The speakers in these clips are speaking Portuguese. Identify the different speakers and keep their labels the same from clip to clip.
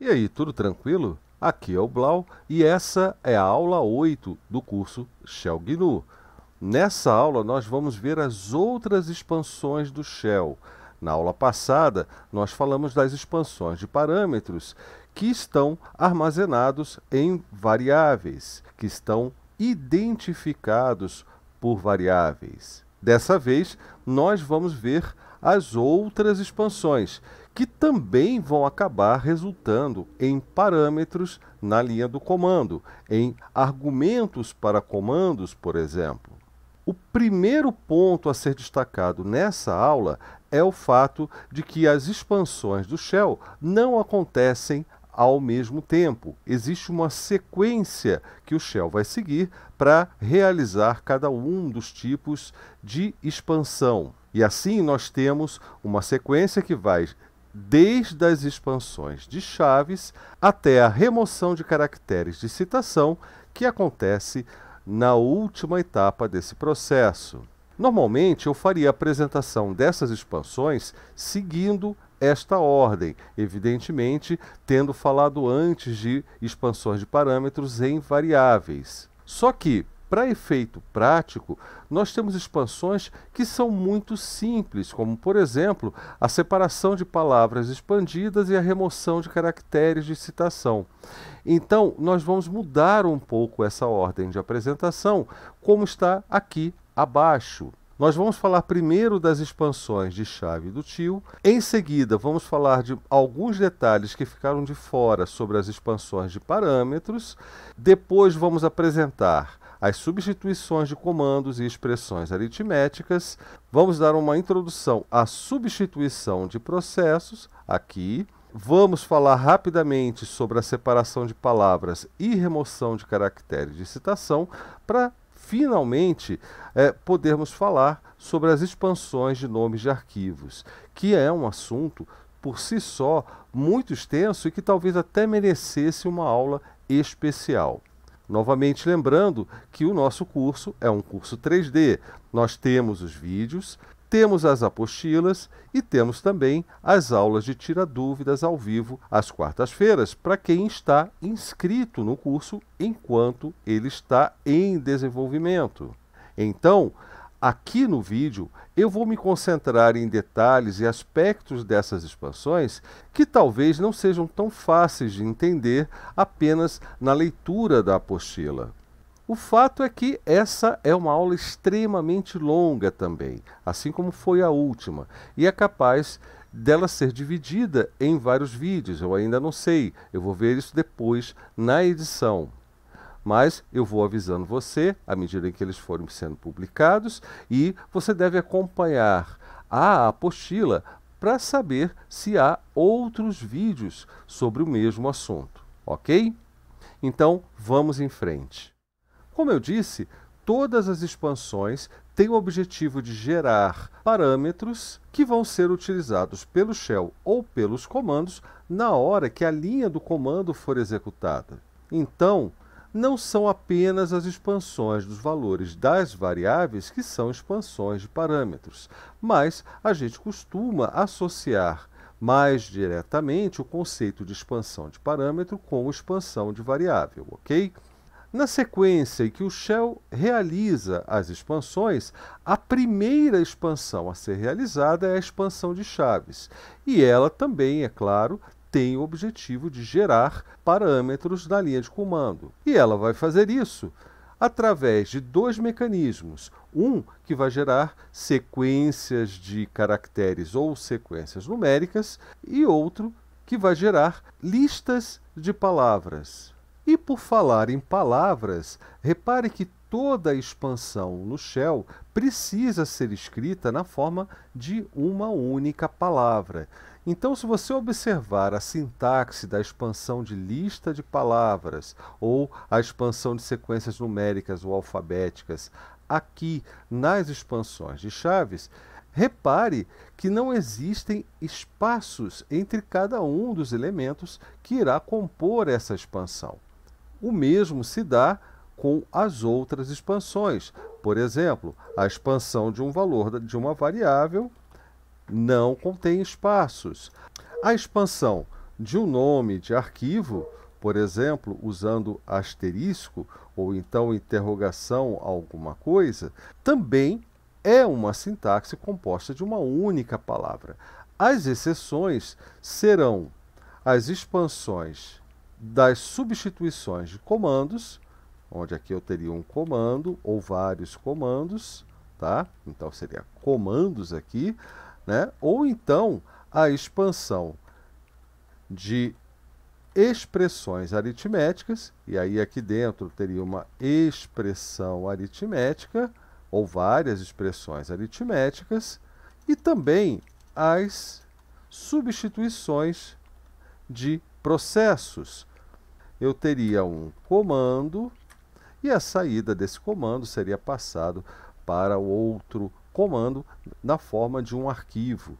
Speaker 1: E aí, tudo tranquilo? Aqui é o Blau e essa é a aula 8 do curso Shell GNU. Nessa aula nós vamos ver as outras expansões do Shell. Na aula passada nós falamos das expansões de parâmetros que estão armazenados em variáveis, que estão identificados por variáveis. Dessa vez nós vamos ver as outras expansões que também vão acabar resultando em parâmetros na linha do comando, em argumentos para comandos, por exemplo. O primeiro ponto a ser destacado nessa aula é o fato de que as expansões do shell não acontecem ao mesmo tempo. Existe uma sequência que o shell vai seguir para realizar cada um dos tipos de expansão. E assim nós temos uma sequência que vai desde as expansões de chaves até a remoção de caracteres de citação que acontece na última etapa desse processo. Normalmente eu faria a apresentação dessas expansões seguindo esta ordem, evidentemente tendo falado antes de expansões de parâmetros em variáveis. Só que, para efeito prático, nós temos expansões que são muito simples, como, por exemplo, a separação de palavras expandidas e a remoção de caracteres de citação. Então, nós vamos mudar um pouco essa ordem de apresentação, como está aqui abaixo. Nós vamos falar primeiro das expansões de chave do tio, em seguida vamos falar de alguns detalhes que ficaram de fora sobre as expansões de parâmetros, depois vamos apresentar as substituições de comandos e expressões aritméticas. Vamos dar uma introdução à substituição de processos aqui. Vamos falar rapidamente sobre a separação de palavras e remoção de caracteres de citação para finalmente é, podermos falar sobre as expansões de nomes de arquivos, que é um assunto por si só muito extenso e que talvez até merecesse uma aula especial. Novamente lembrando que o nosso curso é um curso 3D. Nós temos os vídeos, temos as apostilas e temos também as aulas de tira dúvidas ao vivo às quartas-feiras para quem está inscrito no curso enquanto ele está em desenvolvimento. Então, Aqui no vídeo eu vou me concentrar em detalhes e aspectos dessas expansões que talvez não sejam tão fáceis de entender apenas na leitura da apostila. O fato é que essa é uma aula extremamente longa também, assim como foi a última, e é capaz dela ser dividida em vários vídeos. Eu ainda não sei, eu vou ver isso depois na edição mas eu vou avisando você à medida em que eles forem sendo publicados e você deve acompanhar a apostila para saber se há outros vídeos sobre o mesmo assunto, ok? Então vamos em frente. Como eu disse, todas as expansões têm o objetivo de gerar parâmetros que vão ser utilizados pelo shell ou pelos comandos na hora que a linha do comando for executada. Então, não são apenas as expansões dos valores das variáveis que são expansões de parâmetros, mas a gente costuma associar mais diretamente o conceito de expansão de parâmetro com expansão de variável, ok? Na sequência em que o shell realiza as expansões, a primeira expansão a ser realizada é a expansão de chaves. E ela também, é claro, tem o objetivo de gerar parâmetros na linha de comando. E ela vai fazer isso através de dois mecanismos. Um que vai gerar sequências de caracteres ou sequências numéricas, e outro que vai gerar listas de palavras. E por falar em palavras, repare que toda a expansão no shell precisa ser escrita na forma de uma única palavra. Então, se você observar a sintaxe da expansão de lista de palavras ou a expansão de sequências numéricas ou alfabéticas aqui nas expansões de chaves, repare que não existem espaços entre cada um dos elementos que irá compor essa expansão. O mesmo se dá com as outras expansões, por exemplo, a expansão de um valor de uma variável não contém espaços. A expansão de um nome de arquivo, por exemplo, usando asterisco ou então interrogação alguma coisa, também é uma sintaxe composta de uma única palavra. As exceções serão as expansões das substituições de comandos, onde aqui eu teria um comando ou vários comandos, tá? Então seria comandos aqui, né? ou então a expansão de expressões aritméticas, e aí aqui dentro teria uma expressão aritmética, ou várias expressões aritméticas, e também as substituições de processos. Eu teria um comando e a saída desse comando seria passado para outro comando na forma de um arquivo.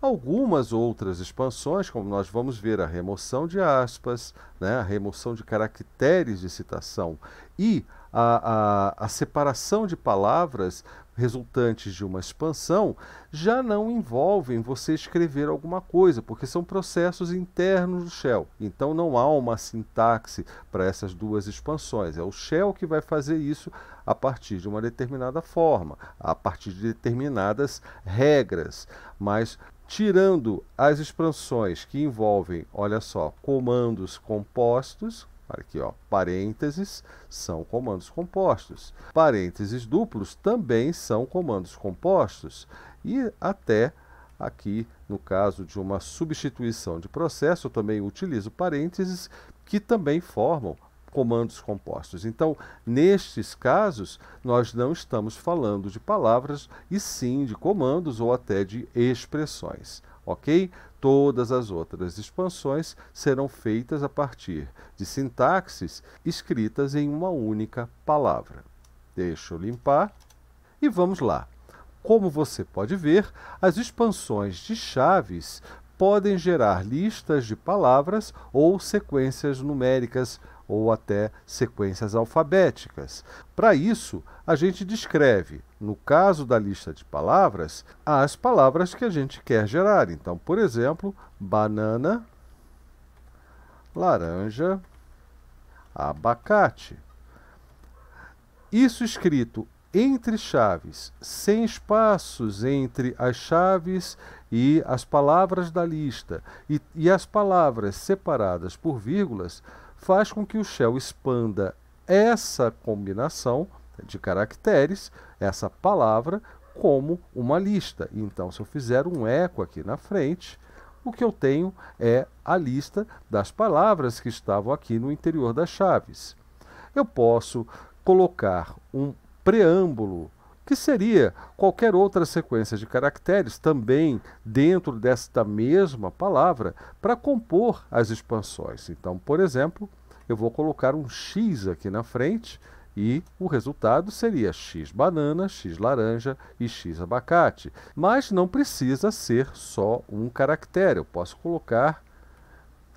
Speaker 1: Algumas outras expansões, como nós vamos ver, a remoção de aspas, né, a remoção de caracteres de citação e a, a, a separação de palavras, resultantes de uma expansão já não envolvem você escrever alguma coisa, porque são processos internos do shell. Então não há uma sintaxe para essas duas expansões. É o shell que vai fazer isso a partir de uma determinada forma, a partir de determinadas regras. Mas tirando as expansões que envolvem, olha só, comandos compostos, Aqui, ó, parênteses são comandos compostos. Parênteses duplos também são comandos compostos. E até aqui, no caso de uma substituição de processo, eu também utilizo parênteses que também formam comandos compostos. Então, nestes casos, nós não estamos falando de palavras, e sim de comandos ou até de expressões ok? Todas as outras expansões serão feitas a partir de sintaxes escritas em uma única palavra. Deixa eu limpar e vamos lá. Como você pode ver, as expansões de chaves podem gerar listas de palavras ou sequências numéricas ou até sequências alfabéticas. Para isso, a gente descreve no caso da lista de palavras, as palavras que a gente quer gerar. Então, por exemplo, banana, laranja, abacate. Isso escrito entre chaves, sem espaços entre as chaves e as palavras da lista, e, e as palavras separadas por vírgulas, faz com que o Shell expanda essa combinação de caracteres essa palavra como uma lista. Então, se eu fizer um eco aqui na frente, o que eu tenho é a lista das palavras que estavam aqui no interior das chaves. Eu posso colocar um preâmbulo, que seria qualquer outra sequência de caracteres também dentro desta mesma palavra, para compor as expansões. Então, por exemplo, eu vou colocar um X aqui na frente e o resultado seria x banana, x laranja e x abacate. Mas não precisa ser só um caractere. Eu posso colocar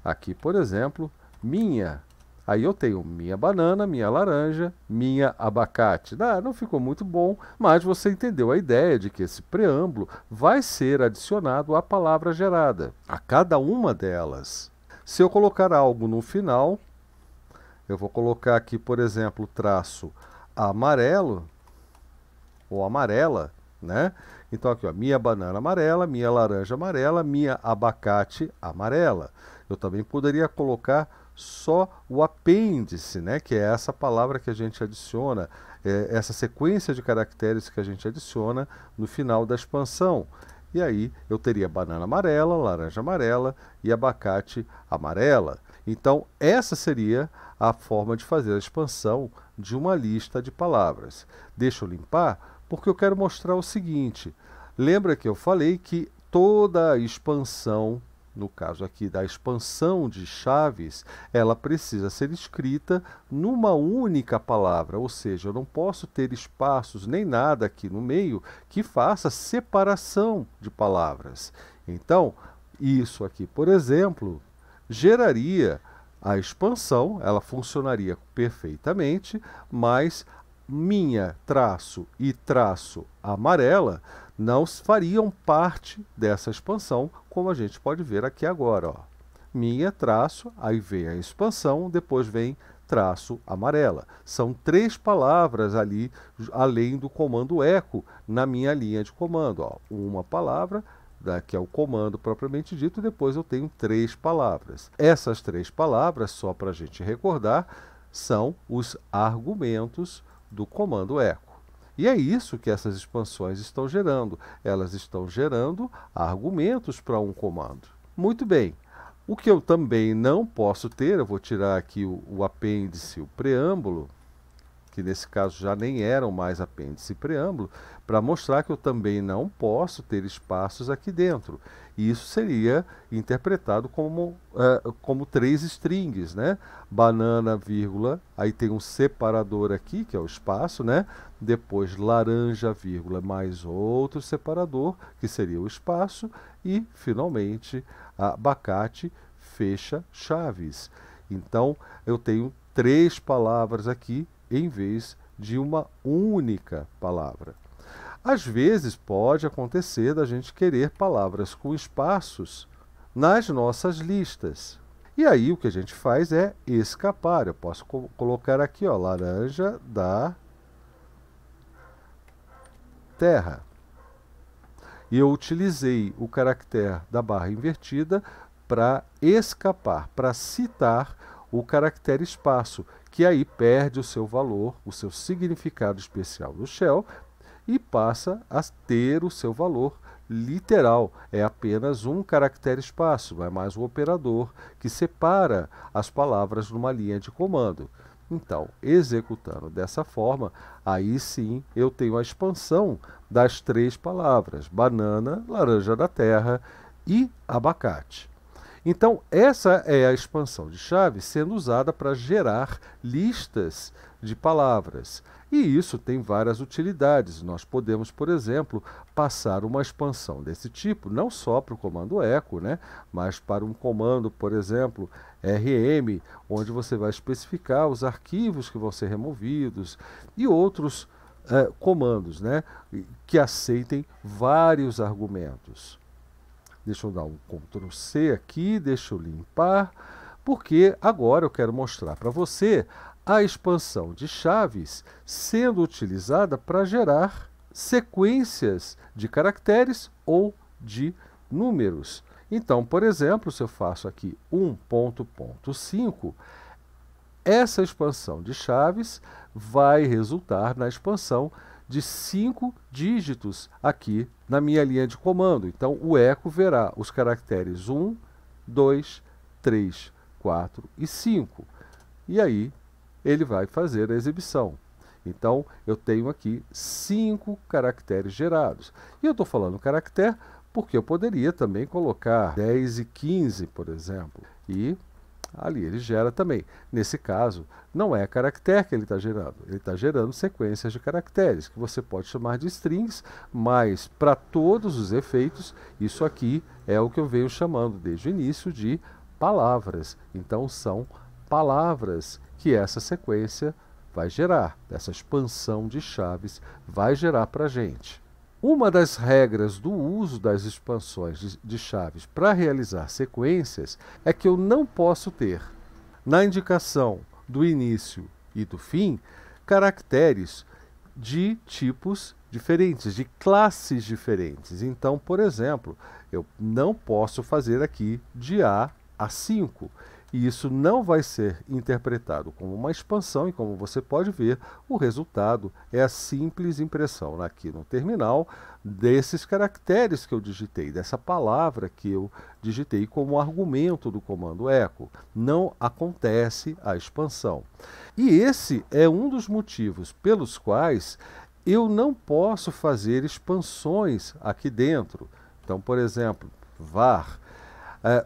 Speaker 1: aqui, por exemplo, minha. Aí eu tenho minha banana, minha laranja, minha abacate. Ah, não ficou muito bom, mas você entendeu a ideia de que esse preâmbulo vai ser adicionado à palavra gerada, a cada uma delas. Se eu colocar algo no final, eu vou colocar aqui, por exemplo, traço amarelo ou amarela, né? Então aqui, ó, minha banana amarela, minha laranja amarela, minha abacate amarela. Eu também poderia colocar só o apêndice, né? Que é essa palavra que a gente adiciona, é, essa sequência de caracteres que a gente adiciona no final da expansão. E aí eu teria banana amarela, laranja amarela e abacate amarela. Então essa seria a forma de fazer a expansão de uma lista de palavras. Deixa eu limpar porque eu quero mostrar o seguinte. Lembra que eu falei que toda a expansão, no caso aqui da expansão de chaves, ela precisa ser escrita numa única palavra, ou seja, eu não posso ter espaços nem nada aqui no meio que faça separação de palavras. Então, isso aqui, por exemplo, geraria a expansão, ela funcionaria perfeitamente, mas minha traço e traço amarela não fariam parte dessa expansão, como a gente pode ver aqui agora. Ó. Minha traço, aí vem a expansão, depois vem traço amarela. São três palavras ali, além do comando eco, na minha linha de comando. Ó. Uma palavra, que é o comando propriamente dito, e depois eu tenho três palavras. Essas três palavras, só para a gente recordar, são os argumentos do comando eco. E é isso que essas expansões estão gerando. Elas estão gerando argumentos para um comando. Muito bem. O que eu também não posso ter, eu vou tirar aqui o, o apêndice, o preâmbulo, que nesse caso já nem eram mais apêndice e preâmbulo, para mostrar que eu também não posso ter espaços aqui dentro. E isso seria interpretado como, uh, como três strings, né? Banana, vírgula, aí tem um separador aqui, que é o espaço, né? Depois laranja, vírgula, mais outro separador, que seria o espaço. E, finalmente, abacate, fecha, chaves. Então, eu tenho três palavras aqui em vez de uma única palavra. Às vezes pode acontecer da gente querer palavras com espaços nas nossas listas. E aí o que a gente faz é escapar. Eu posso co colocar aqui, ó, laranja da terra. E eu utilizei o caractere da barra invertida para escapar, para citar o caractere espaço, que aí perde o seu valor, o seu significado especial do shell e passa a ter o seu valor literal. É apenas um caractere espaço, Não é mais um operador que separa as palavras numa linha de comando. Então, executando dessa forma, aí sim eu tenho a expansão das três palavras: banana, laranja da terra e abacate. Então, essa é a expansão de chave sendo usada para gerar listas de palavras. E isso tem várias utilidades. Nós podemos, por exemplo, passar uma expansão desse tipo, não só para o comando echo, né? mas para um comando, por exemplo, rm, onde você vai especificar os arquivos que vão ser removidos e outros eh, comandos né? que aceitem vários argumentos. Deixa eu dar um Ctrl C aqui, deixa eu limpar, porque agora eu quero mostrar para você a expansão de chaves sendo utilizada para gerar sequências de caracteres ou de números. Então, por exemplo, se eu faço aqui 1.5, essa expansão de chaves vai resultar na expansão de cinco dígitos aqui na minha linha de comando. Então, o eco verá os caracteres 1, 2, 3, 4 e 5. E aí, ele vai fazer a exibição. Então, eu tenho aqui cinco caracteres gerados. E eu estou falando caractere porque eu poderia também colocar 10 e 15, por exemplo. E ali ele gera também. Nesse caso, não é caractere que ele está gerando, ele está gerando sequências de caracteres, que você pode chamar de strings, mas para todos os efeitos, isso aqui é o que eu venho chamando desde o início de palavras. Então são palavras que essa sequência vai gerar, essa expansão de chaves vai gerar para a gente. Uma das regras do uso das expansões de, chaves para realizar sequências é que eu não posso ter, na indicação do início e do fim, caracteres de tipos diferentes, de classes diferentes. Então, por exemplo, eu não posso fazer aqui de A a 5. E isso não vai ser interpretado como uma expansão, e como você pode ver, o resultado é a simples impressão aqui no terminal desses caracteres que eu digitei, dessa palavra que eu digitei como argumento do comando echo. Não acontece a expansão. E esse é um dos motivos pelos quais eu não posso fazer expansões aqui dentro. Então, por exemplo, var. É,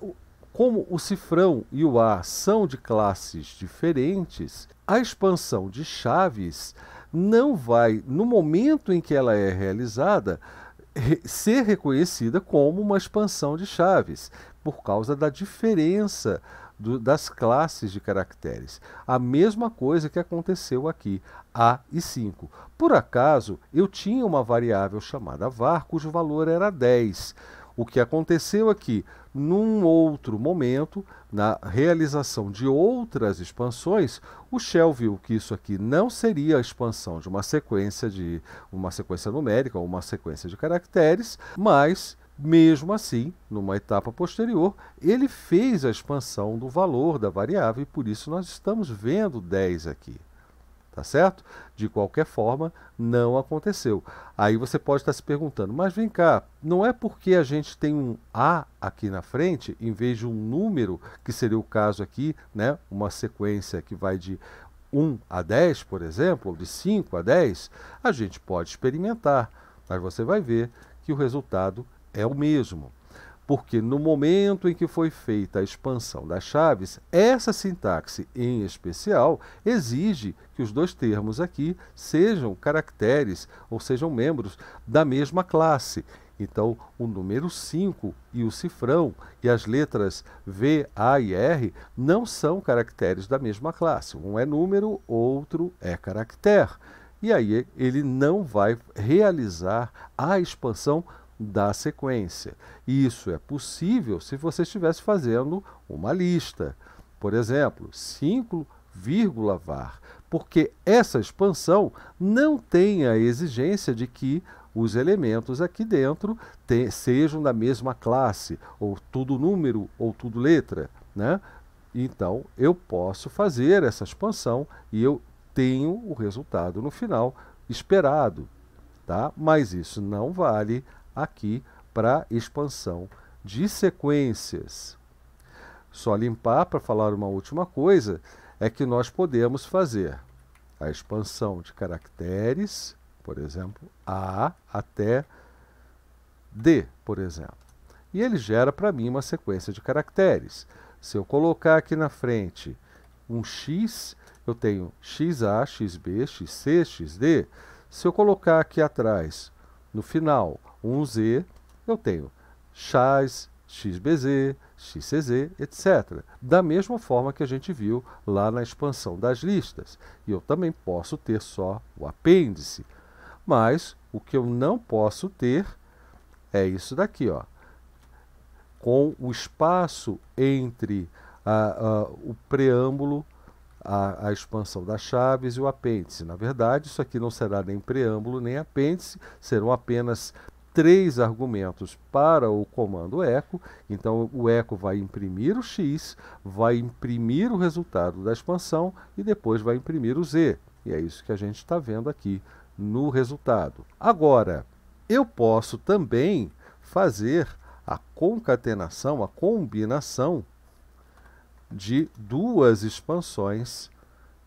Speaker 1: como o cifrão e o a são de classes diferentes, a expansão de chaves não vai, no momento em que ela é realizada, ser reconhecida como uma expansão de chaves, por causa da diferença do, das classes de caracteres. A mesma coisa que aconteceu aqui, A e 5. Por acaso, eu tinha uma variável chamada var, cujo valor era 10 o que aconteceu é que, num outro momento, na realização de outras expansões, o Shell viu que isso aqui não seria a expansão de uma sequência de uma sequência numérica ou uma sequência de caracteres, mas mesmo assim, numa etapa posterior, ele fez a expansão do valor da variável e por isso nós estamos vendo 10 aqui tá certo? De qualquer forma, não aconteceu. Aí você pode estar se perguntando, mas vem cá, não é porque a gente tem um A aqui na frente, em vez de um número, que seria o caso aqui, né? Uma sequência que vai de 1 a 10, por exemplo, ou de 5 a 10, a gente pode experimentar, mas você vai ver que o resultado é o mesmo porque no momento em que foi feita a expansão das chaves, essa sintaxe em especial exige que os dois termos aqui sejam caracteres ou sejam membros da mesma classe. Então, o número 5 e o cifrão e as letras V, A e R não são caracteres da mesma classe. Um é número, outro é caractere. E aí ele não vai realizar a expansão da sequência. Isso é possível se você estivesse fazendo uma lista. Por exemplo, 5 var, porque essa expansão não tem a exigência de que os elementos aqui dentro te, sejam da mesma classe, ou tudo número, ou tudo letra. Né? Então, eu posso fazer essa expansão e eu tenho o resultado no final esperado. Tá? Mas isso não vale aqui para expansão de sequências. Só limpar para falar uma última coisa é que nós podemos fazer a expansão de caracteres, por exemplo, A até D, por exemplo. E ele gera para mim uma sequência de caracteres. Se eu colocar aqui na frente um X, eu tenho XA, XB, XC, XD. Se eu colocar aqui atrás, no final, um Z, eu tenho chás, XBZ, XCZ, etc. Da mesma forma que a gente viu lá na expansão das listas. E eu também posso ter só o apêndice. Mas o que eu não posso ter é isso daqui, ó. Com o espaço entre a, a, o preâmbulo, a, a expansão das chaves e o apêndice. Na verdade, isso aqui não será nem preâmbulo nem apêndice, serão apenas três argumentos para o comando echo. Então o echo vai imprimir o x, vai imprimir o resultado da expansão e depois vai imprimir o z. E é isso que a gente está vendo aqui no resultado. Agora, eu posso também fazer a concatenação, a combinação de duas expansões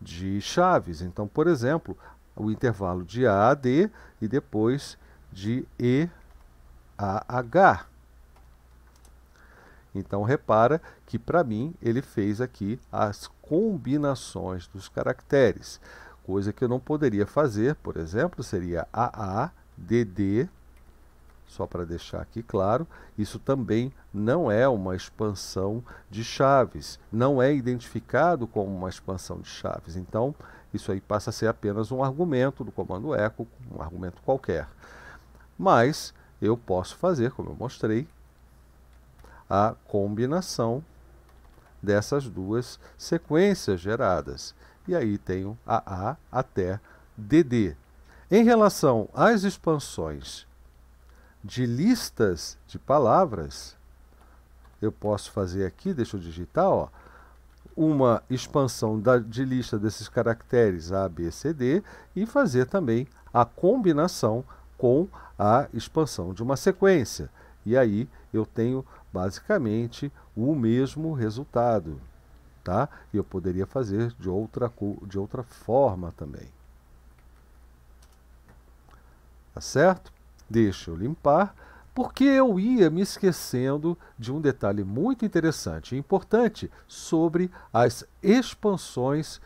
Speaker 1: de chaves. Então, por exemplo, o intervalo de A a D e depois de EAH. Então repara que para mim ele fez aqui as combinações dos caracteres, coisa que eu não poderia fazer, por exemplo, seria AA, DD, só para deixar aqui claro, isso também não é uma expansão de chaves, não é identificado como uma expansão de chaves. Então, isso aí passa a ser apenas um argumento do comando echo, um argumento qualquer. Mas eu posso fazer, como eu mostrei, a combinação dessas duas sequências geradas. E aí tenho AA até DD. Em relação às expansões de listas de palavras, eu posso fazer aqui, deixa eu digitar, ó, uma expansão da, de lista desses caracteres A, B, C, D e fazer também a combinação com a expansão de uma sequência. E aí eu tenho basicamente o mesmo resultado. Tá? E eu poderia fazer de outra, de outra forma também. Tá certo? Deixa eu limpar, porque eu ia me esquecendo de um detalhe muito interessante e importante sobre as expansões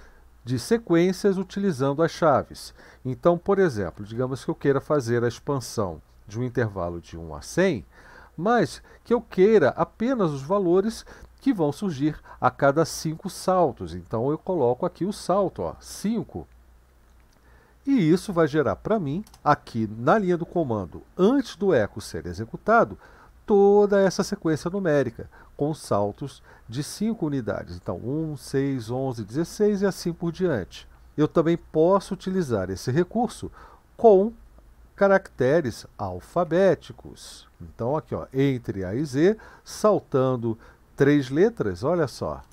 Speaker 1: de sequências utilizando as chaves. Então, por exemplo, digamos que eu queira fazer a expansão de um intervalo de 1 a 100, mas que eu queira apenas os valores que vão surgir a cada 5 saltos. Então eu coloco aqui o salto, ó, 5. E isso vai gerar para mim, aqui na linha do comando, antes do eco ser executado, toda essa sequência numérica, com saltos de 5 unidades. Então, 1, 6, 11, 16 e assim por diante. Eu também posso utilizar esse recurso com caracteres alfabéticos. Então, aqui, ó, entre A e Z, saltando três letras, olha só,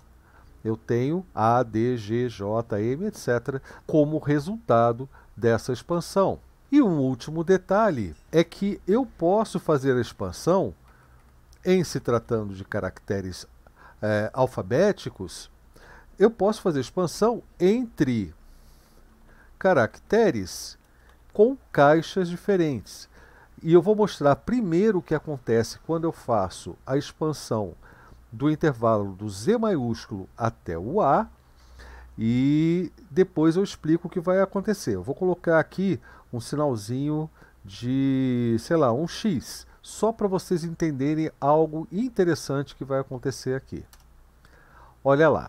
Speaker 1: eu tenho A, D, G, J, M, etc., como resultado dessa expansão. E um último detalhe é que eu posso fazer a expansão em se tratando de caracteres é, alfabéticos, eu posso fazer expansão entre caracteres com caixas diferentes. E eu vou mostrar primeiro o que acontece quando eu faço a expansão do intervalo do Z maiúsculo até o A e depois eu explico o que vai acontecer. Eu vou colocar aqui um sinalzinho de, sei lá, um X só para vocês entenderem algo interessante que vai acontecer aqui. Olha lá,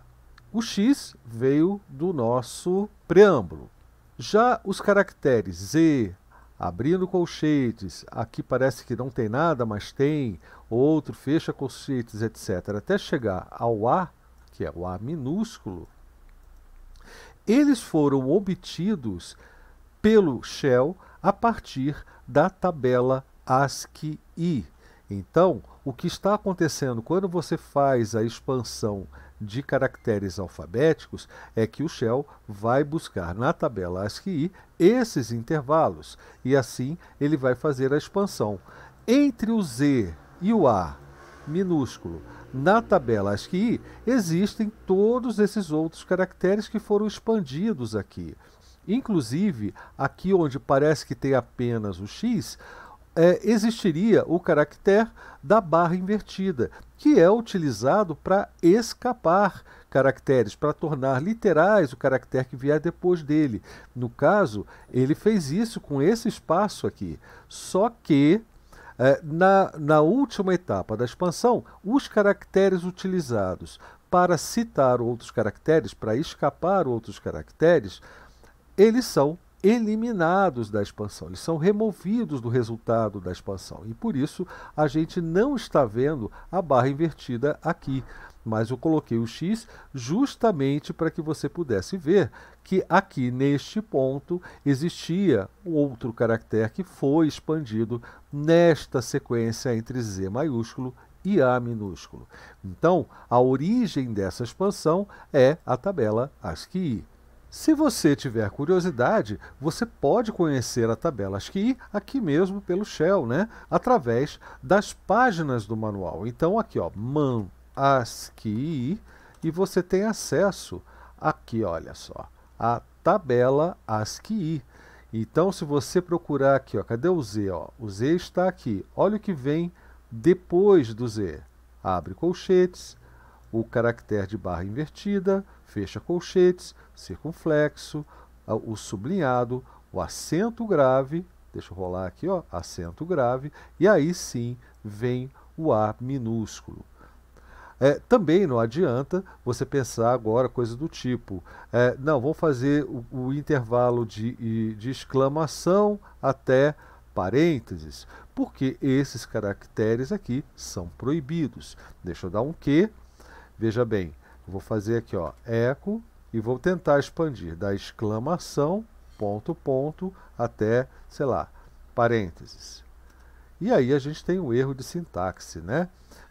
Speaker 1: o x veio do nosso preâmbulo. Já os caracteres z, abrindo colchetes, aqui parece que não tem nada, mas tem, outro, fecha colchetes, etc., até chegar ao a, que é o a minúsculo, eles foram obtidos pelo Shell a partir da tabela ASCII. Então, o que está acontecendo quando você faz a expansão de caracteres alfabéticos é que o Shell vai buscar na tabela ASCII esses intervalos e assim ele vai fazer a expansão. Entre o Z e o A minúsculo na tabela ASCII existem todos esses outros caracteres que foram expandidos aqui. Inclusive, aqui onde parece que tem apenas o X, é, existiria o caractere da barra invertida, que é utilizado para escapar caracteres, para tornar literais o caractere que vier depois dele. No caso, ele fez isso com esse espaço aqui. Só que é, na, na última etapa da expansão, os caracteres utilizados para citar outros caracteres, para escapar outros caracteres, eles são eliminados da expansão, eles são removidos do resultado da expansão. E por isso a gente não está vendo a barra invertida aqui. Mas eu coloquei o X justamente para que você pudesse ver que aqui neste ponto existia outro caractere que foi expandido nesta sequência entre Z maiúsculo e A minúsculo. Então, a origem dessa expansão é a tabela ASCII. Se você tiver curiosidade, você pode conhecer a tabela ASCII aqui mesmo pelo Shell, né? através das páginas do manual. Então aqui, ó, man ASCII, e você tem acesso aqui, olha só, a tabela ASCII. Então se você procurar aqui, ó, cadê o Z? Ó? O Z está aqui. Olha o que vem depois do Z. Abre colchetes, o caractere de barra invertida, fecha colchetes, circunflexo, o sublinhado, o acento grave, deixa eu rolar aqui, ó, acento grave, e aí sim vem o A minúsculo. É, também não adianta você pensar agora coisa do tipo, é, não, vamos fazer o, o intervalo de, de exclamação até parênteses, porque esses caracteres aqui são proibidos. Deixa eu dar um Q, Veja bem, vou fazer aqui, ó, eco e vou tentar expandir da exclamação, ponto, ponto, até, sei lá, parênteses. E aí a gente tem um erro de sintaxe, né?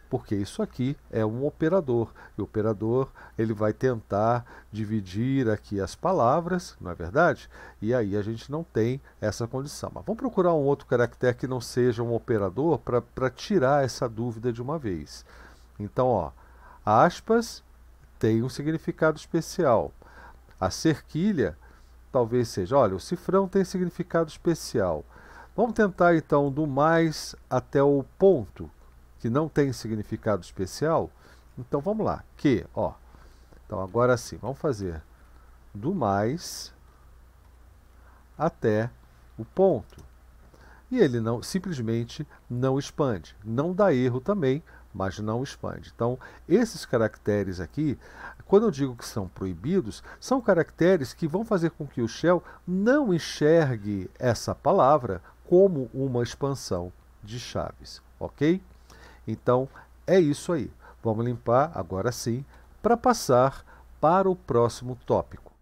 Speaker 1: Porque isso aqui é um operador, e o operador ele vai tentar dividir aqui as palavras, não é verdade? E aí a gente não tem essa condição. Mas vamos procurar um outro caractere que não seja um operador para tirar essa dúvida de uma vez. Então, ó, aspas tem um significado especial. A cerquilha talvez seja, olha, o cifrão tem significado especial. Vamos tentar então do mais até o ponto, que não tem significado especial. Então vamos lá, que, ó. Então agora sim, vamos fazer do mais até o ponto. E ele não simplesmente não expande. Não dá erro também, mas não expande. Então, esses caracteres aqui, quando eu digo que são proibidos, são caracteres que vão fazer com que o Shell não enxergue essa palavra como uma expansão de chaves, ok? Então, é isso aí. Vamos limpar agora sim para passar para o próximo tópico.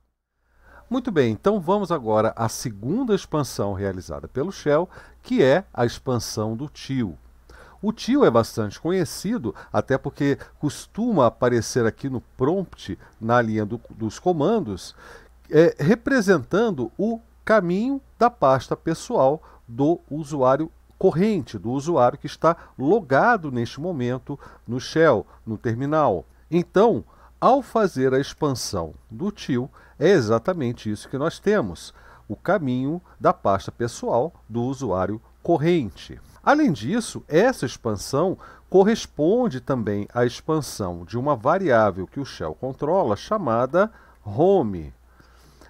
Speaker 1: Muito bem, então vamos agora à segunda expansão realizada pelo Shell, que é a expansão do tio. O tio é bastante conhecido, até porque costuma aparecer aqui no prompt, na linha do, dos comandos, é, representando o caminho da pasta pessoal do usuário corrente, do usuário que está logado neste momento no Shell, no terminal. Então, ao fazer a expansão do tio, é exatamente isso que nós temos: o caminho da pasta pessoal do usuário corrente. Além disso, essa expansão corresponde também à expansão de uma variável que o shell controla chamada home.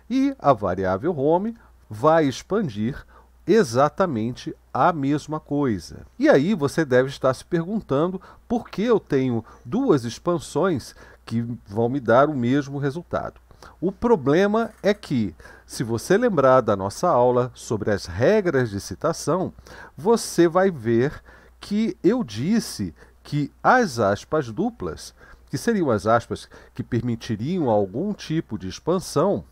Speaker 1: E a variável home vai expandir exatamente a mesma coisa. E aí você deve estar se perguntando por que eu tenho duas expansões que vão me dar o mesmo resultado. O problema é que se você lembrar da nossa aula sobre as regras de citação, você vai ver que eu disse que as aspas duplas, que seriam as aspas que permitiriam algum tipo de expansão,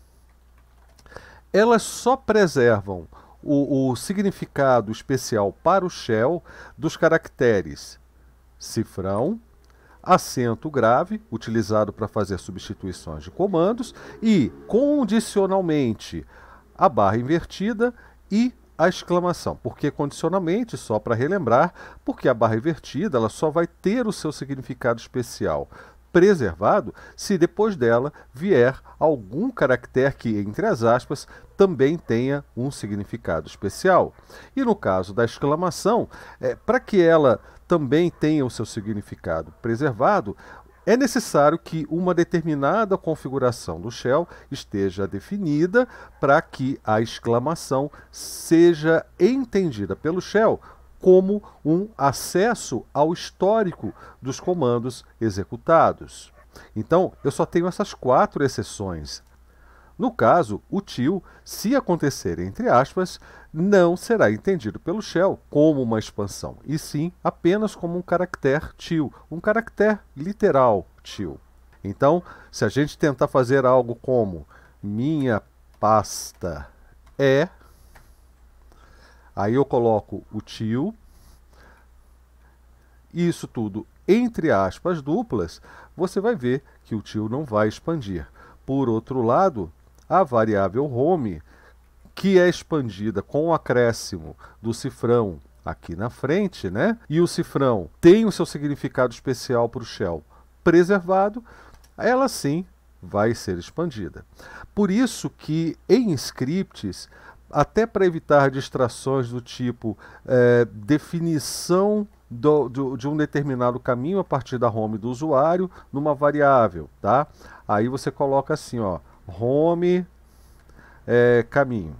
Speaker 1: elas só preservam o, o significado especial para o shell dos caracteres cifrão, acento grave, utilizado para fazer substituições de comandos, e condicionalmente a barra invertida e a exclamação, porque condicionalmente, só para relembrar, porque a barra invertida ela só vai ter o seu significado especial preservado se depois dela vier algum caractere que, entre as aspas, também tenha um significado especial. E no caso da exclamação, é, para que ela também tenha o seu significado preservado, é necessário que uma determinada configuração do shell esteja definida para que a exclamação seja entendida pelo shell como um acesso ao histórico dos comandos executados. Então, eu só tenho essas quatro exceções. No caso, o til, se acontecer entre aspas, não será entendido pelo shell como uma expansão, e sim apenas como um caractere til, um caractere literal til. Então, se a gente tentar fazer algo como minha pasta é Aí eu coloco o tio, isso tudo entre aspas duplas, você vai ver que o tio não vai expandir. Por outro lado, a variável home, que é expandida com o acréscimo do cifrão aqui na frente, né? E o cifrão tem o seu significado especial para o shell preservado, ela sim vai ser expandida. Por isso que em scripts até para evitar distrações do tipo é, definição do, do, de um determinado caminho a partir da home do usuário numa variável, tá? Aí você coloca assim, ó, home é, caminho,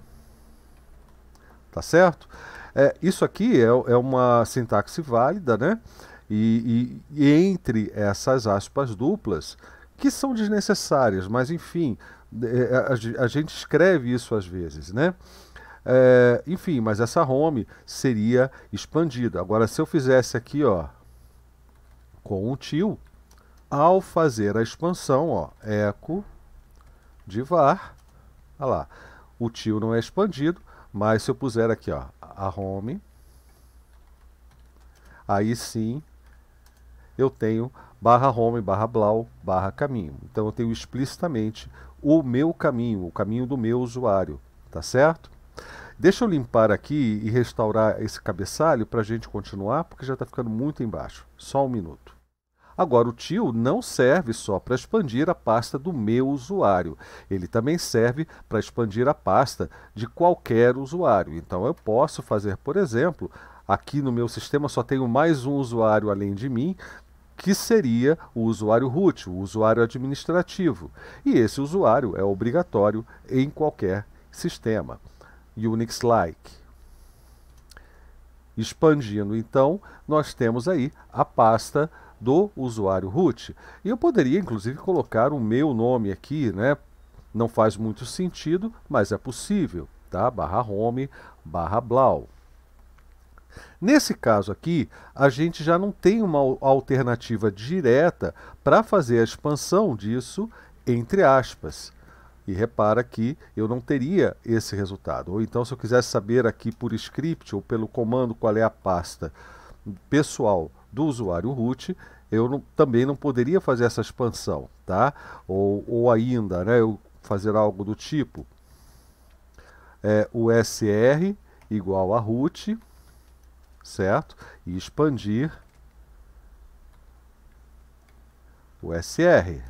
Speaker 1: tá certo? É, isso aqui é, é uma sintaxe válida, né? E, e, e entre essas aspas duplas, que são desnecessárias, mas enfim, é, a gente escreve isso às vezes, né? É, enfim, mas essa home seria expandida. Agora, se eu fizesse aqui, ó, com o tio, ao fazer a expansão, ó, eco de var, olha lá, o tio não é expandido, mas se eu puser aqui, ó, a home, aí sim eu tenho barra home, barra blau, barra caminho. Então eu tenho explicitamente o meu caminho, o caminho do meu usuário, tá certo? Deixa eu limpar aqui e restaurar esse cabeçalho para a gente continuar, porque já está ficando muito embaixo. Só um minuto. Agora, o tio não serve só para expandir a pasta do meu usuário, ele também serve para expandir a pasta de qualquer usuário. Então, eu posso fazer, por exemplo, aqui no meu sistema só tenho mais um usuário além de mim, que seria o usuário root, o usuário administrativo. E esse usuário é obrigatório em qualquer sistema. Unix-like. Expandindo, então, nós temos aí a pasta do usuário root. E eu poderia, inclusive, colocar o meu nome aqui, né? Não faz muito sentido, mas é possível, tá? Barra home, barra blau. Nesse caso aqui, a gente já não tem uma alternativa direta para fazer a expansão disso entre aspas. E repara que eu não teria esse resultado. Ou então, se eu quisesse saber aqui por script ou pelo comando qual é a pasta pessoal do usuário root, eu não, também não poderia fazer essa expansão, tá? Ou, ou ainda, né, eu fazer algo do tipo é, o sr igual a root, certo? E expandir o sr,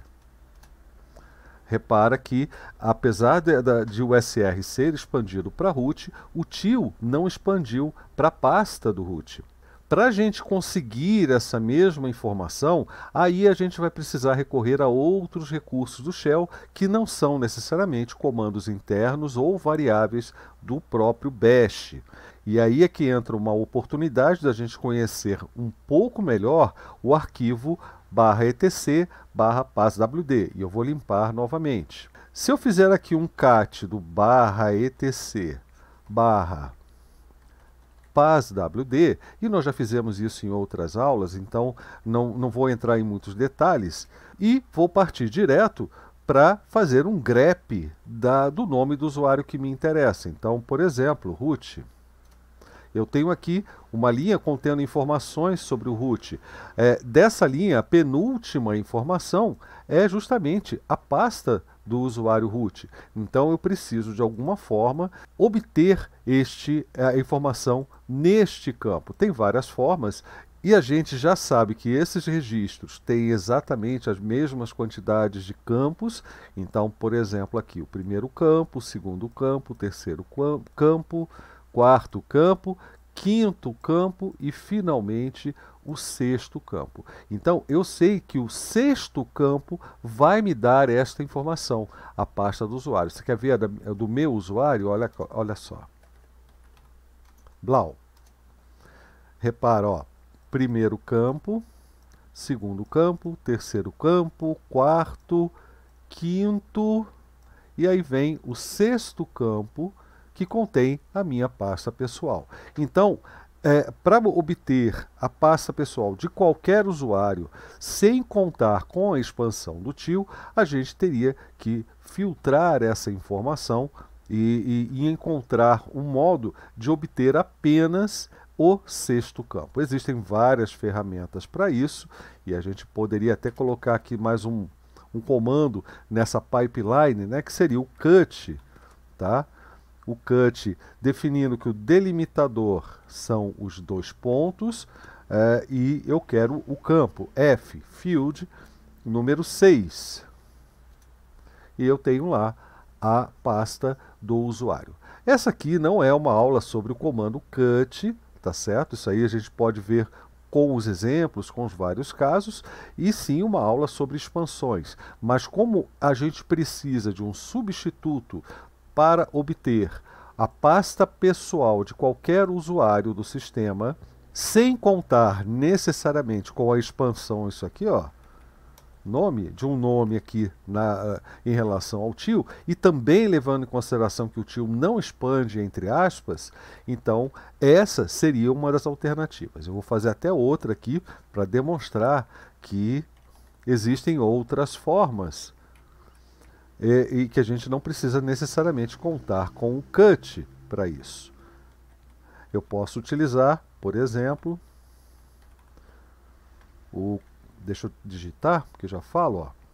Speaker 1: Repara que, apesar de, de o SR ser expandido para root, o til não expandiu para a pasta do root. Para a gente conseguir essa mesma informação, aí a gente vai precisar recorrer a outros recursos do shell que não são necessariamente comandos internos ou variáveis do próprio bash. E aí é que entra uma oportunidade da gente conhecer um pouco melhor o arquivo barra etc barra passwd e eu vou limpar novamente. Se eu fizer aqui um cat do barra etc barra passwd, e nós já fizemos isso em outras aulas, então não, não vou entrar em muitos detalhes, e vou partir direto para fazer um grep da, do nome do usuário que me interessa. Então, por exemplo, root eu tenho aqui uma linha contendo informações sobre o root. É, dessa linha, a penúltima informação é justamente a pasta do usuário root. Então eu preciso de alguma forma obter este a informação neste campo. Tem várias formas e a gente já sabe que esses registros têm exatamente as mesmas quantidades de campos. Então, por exemplo, aqui o primeiro campo, o segundo campo, o terceiro campo, quarto campo, quinto campo e finalmente o sexto campo. Então eu sei que o sexto campo vai me dar esta informação, a pasta do usuário. Você quer ver a do meu usuário? Olha, olha só. Blau. Repara, ó, primeiro campo, segundo campo, terceiro campo, quarto, quinto, e aí vem o sexto campo, que contém a minha pasta pessoal. Então, é, para obter a pasta pessoal de qualquer usuário sem contar com a expansão do tio, a gente teria que filtrar essa informação e, e, e encontrar um modo de obter apenas o sexto campo. Existem várias ferramentas para isso e a gente poderia até colocar aqui mais um, um comando nessa pipeline, né, que seria o cut, tá? o cut definindo que o delimitador são os dois pontos é, e eu quero o campo F, field número 6. E eu tenho lá a pasta do usuário. Essa aqui não é uma aula sobre o comando cut, tá certo? Isso aí a gente pode ver com os exemplos, com os vários casos, e sim uma aula sobre expansões. Mas como a gente precisa de um substituto para obter a pasta pessoal de qualquer usuário do sistema, sem contar necessariamente com a expansão, isso aqui, ó, nome, de um nome aqui na, em relação ao tio, e também levando em consideração que o tio não expande entre aspas, então essa seria uma das alternativas. Eu vou fazer até outra aqui para demonstrar que existem outras formas e, e que a gente não precisa necessariamente contar com o cut para isso. Eu posso utilizar, por exemplo, o deixa eu digitar, porque já falo, ó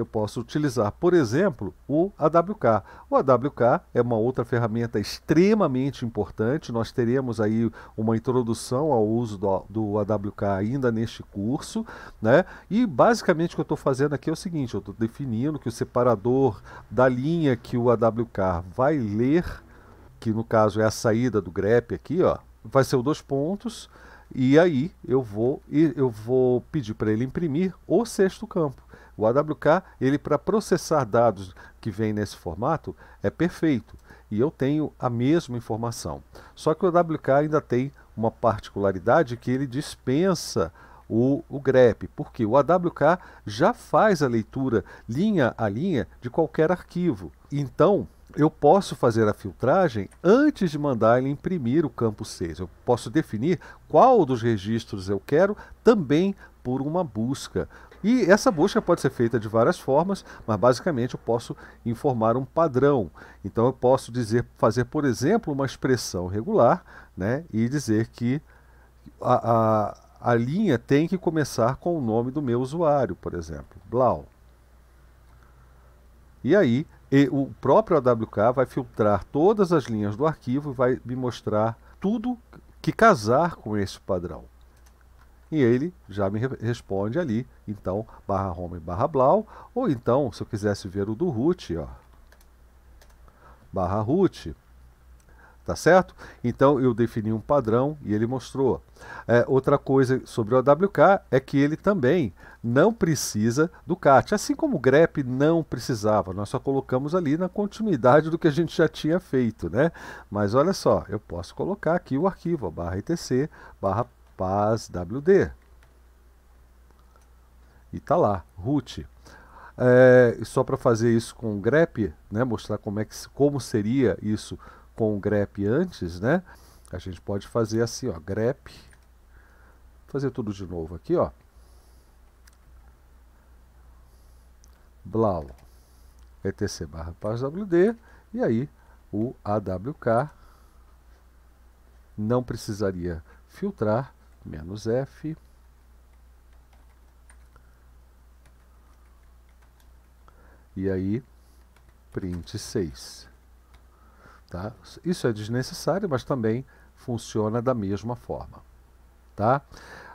Speaker 1: eu posso utilizar, por exemplo, o AWK. O AWK é uma outra ferramenta extremamente importante. Nós teremos aí uma introdução ao uso do, do AWK ainda neste curso. Né? E basicamente o que eu estou fazendo aqui é o seguinte: eu estou definindo que o separador da linha que o AWK vai ler, que no caso é a saída do grep aqui, ó, vai ser o dois pontos. E aí eu vou, eu vou pedir para ele imprimir o sexto campo. O AWK, ele para processar dados que vem nesse formato, é perfeito e eu tenho a mesma informação. Só que o AWK ainda tem uma particularidade que ele dispensa o, o grep, porque o AWK já faz a leitura linha a linha de qualquer arquivo. Então, eu posso fazer a filtragem antes de mandar ele imprimir o campo 6. Eu posso definir qual dos registros eu quero também por uma busca. E essa busca pode ser feita de várias formas, mas basicamente eu posso informar um padrão. Então eu posso dizer, fazer, por exemplo, uma expressão regular né, e dizer que a, a, a linha tem que começar com o nome do meu usuário, por exemplo, Blau. E aí e o próprio AWK vai filtrar todas as linhas do arquivo e vai me mostrar tudo que casar com esse padrão e ele já me responde ali, então, barra home barra blau, ou então, se eu quisesse ver o do root, ó, barra root, tá certo? Então, eu defini um padrão e ele mostrou. É, outra coisa sobre o AWK é que ele também não precisa do CAT, assim como o grep não precisava, nós só colocamos ali na continuidade do que a gente já tinha feito, né? Mas olha só, eu posso colocar aqui o arquivo, ó, barra etc, barra Paz WD. E tá lá, root. É, só para fazer isso com o grep, né, mostrar como, é que, como seria isso com o grep antes, né, a gente pode fazer assim, ó, grep, fazer tudo de novo aqui, ó, blau, etc barra pazwd, e aí o awk não precisaria filtrar, menos f e aí print 6. Tá? Isso é desnecessário, mas também funciona da mesma forma. Tá?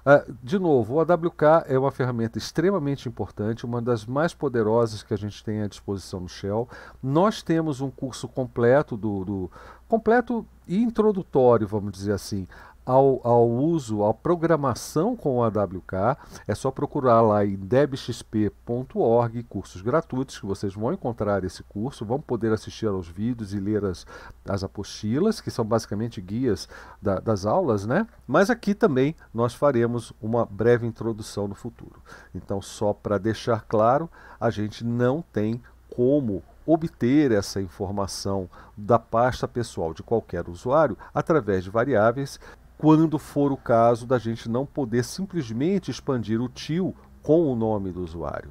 Speaker 1: Ah, de novo, o AWK é uma ferramenta extremamente importante, uma das mais poderosas que a gente tem à disposição no Shell. Nós temos um curso completo do, do completo e introdutório, vamos dizer assim, ao, ao uso, à programação com o AWK, é só procurar lá em debxp.org, cursos gratuitos, que vocês vão encontrar esse curso, vão poder assistir aos vídeos e ler as, as apostilas, que são basicamente guias da, das aulas, né? Mas aqui também nós faremos uma breve introdução no futuro. Então, só para deixar claro, a gente não tem como obter essa informação da pasta pessoal de qualquer usuário através de variáveis quando for o caso da gente não poder simplesmente expandir o tio com o nome do usuário.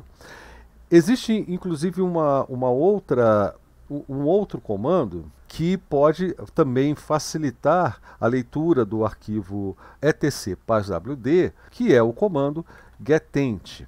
Speaker 1: Existe inclusive uma, uma outra um outro comando que pode também facilitar a leitura do arquivo etc que é o comando getent.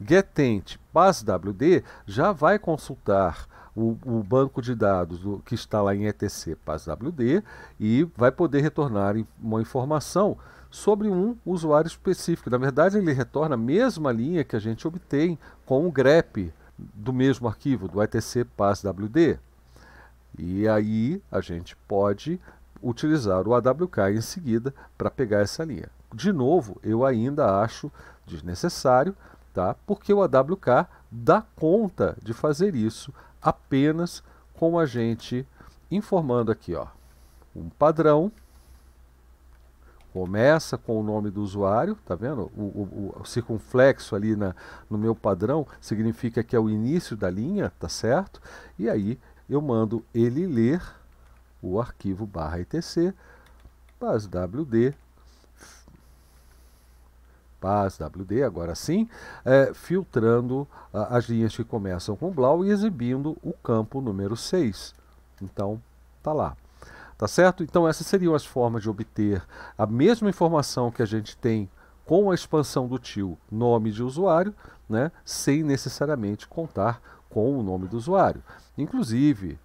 Speaker 1: Getent paswd já vai consultar o, o banco de dados que está lá em ETC PassWD e vai poder retornar uma informação sobre um usuário específico. Na verdade, ele retorna a mesma linha que a gente obtém com o grep do mesmo arquivo, do ETC PassWD. E aí a gente pode utilizar o AWK em seguida para pegar essa linha. De novo, eu ainda acho desnecessário, tá? porque o AWK dá conta de fazer isso apenas com a gente informando aqui, ó, um padrão. Começa com o nome do usuário, tá vendo? O, o, o circunflexo ali na, no meu padrão significa que é o início da linha, tá certo? E aí eu mando ele ler o arquivo barra etc, base wd Paz, WD, agora sim, é, filtrando ah, as linhas que começam com Blau e exibindo o campo número 6. Então, tá lá. Tá certo? Então, essas seriam as formas de obter a mesma informação que a gente tem com a expansão do tio nome de usuário, né, sem necessariamente contar com o nome do usuário. Inclusive,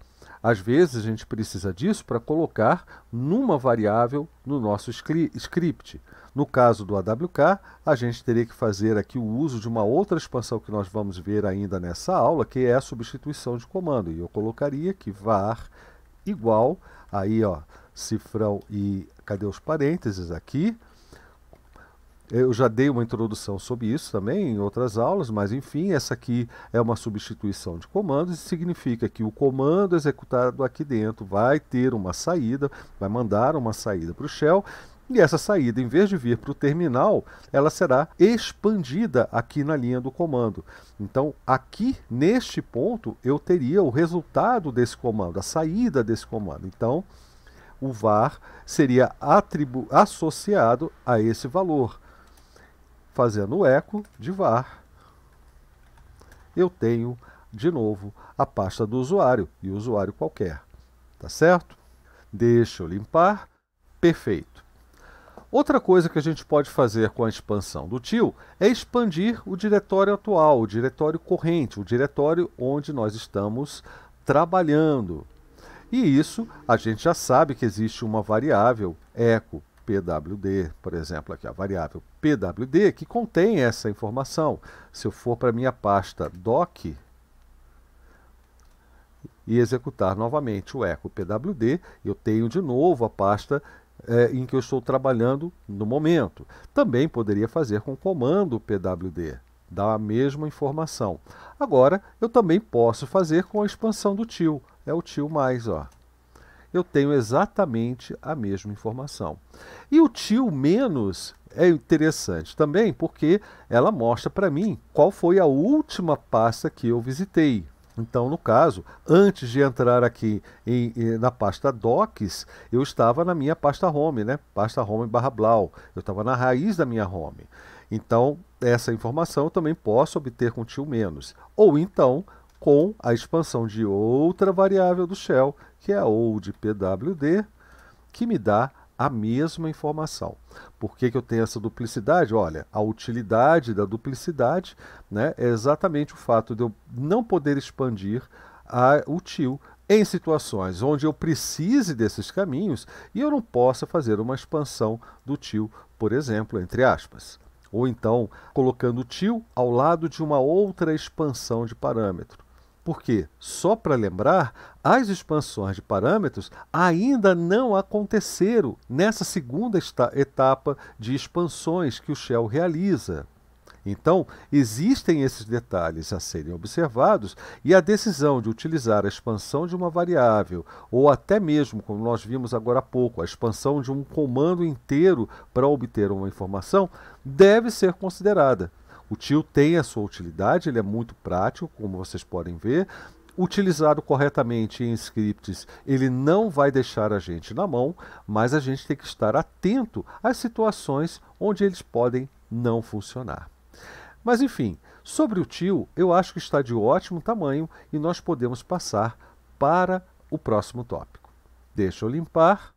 Speaker 1: às vezes a gente precisa disso para colocar numa variável no nosso script. No caso do AWK, a gente teria que fazer aqui o uso de uma outra expansão que nós vamos ver ainda nessa aula, que é a substituição de comando. E eu colocaria que var igual, aí ó, cifrão e cadê os parênteses aqui, eu já dei uma introdução sobre isso também em outras aulas, mas enfim, essa aqui é uma substituição de comandos e significa que o comando executado aqui dentro vai ter uma saída, vai mandar uma saída para o shell e essa saída, em vez de vir para o terminal, ela será expandida aqui na linha do comando. Então, aqui neste ponto, eu teria o resultado desse comando, a saída desse comando. Então, o var seria associado a esse valor fazendo o eco de var, eu tenho de novo a pasta do usuário e usuário qualquer. Tá certo? Deixa eu limpar. Perfeito. Outra coisa que a gente pode fazer com a expansão do tio é expandir o diretório atual, o diretório corrente, o diretório onde nós estamos trabalhando. E isso a gente já sabe que existe uma variável echo PWD, por exemplo, aqui a variável PWD, que contém essa informação. Se eu for para a minha pasta doc e executar novamente o echo PWD, eu tenho de novo a pasta é, em que eu estou trabalhando no momento. Também poderia fazer com o comando PWD, dá a mesma informação. Agora, eu também posso fazer com a expansão do tio, é o tio mais, ó eu tenho exatamente a mesma informação. E o tio menos é interessante também, porque ela mostra para mim qual foi a última pasta que eu visitei. Então, no caso, antes de entrar aqui em, na pasta docs, eu estava na minha pasta home, né? Pasta home barra blau. Eu estava na raiz da minha home. Então, essa informação eu também posso obter com tio menos. Ou então, com a expansão de outra variável do shell, que é a old pwd, que me dá a mesma informação. Por que, que eu tenho essa duplicidade? Olha, a utilidade da duplicidade né, é exatamente o fato de eu não poder expandir a, o til em situações onde eu precise desses caminhos e eu não possa fazer uma expansão do til, por exemplo, entre aspas. Ou então colocando o til ao lado de uma outra expansão de parâmetro. Porque, só para lembrar, as expansões de parâmetros ainda não aconteceram nessa segunda etapa de expansões que o Shell realiza. Então, existem esses detalhes a serem observados e a decisão de utilizar a expansão de uma variável, ou até mesmo, como nós vimos agora há pouco, a expansão de um comando inteiro para obter uma informação, deve ser considerada. O tio tem a sua utilidade, ele é muito prático, como vocês podem ver. Utilizado corretamente em scripts, ele não vai deixar a gente na mão, mas a gente tem que estar atento às situações onde eles podem não funcionar. Mas enfim, sobre o tio, eu acho que está de ótimo tamanho e nós podemos passar para o próximo tópico. Deixa eu limpar.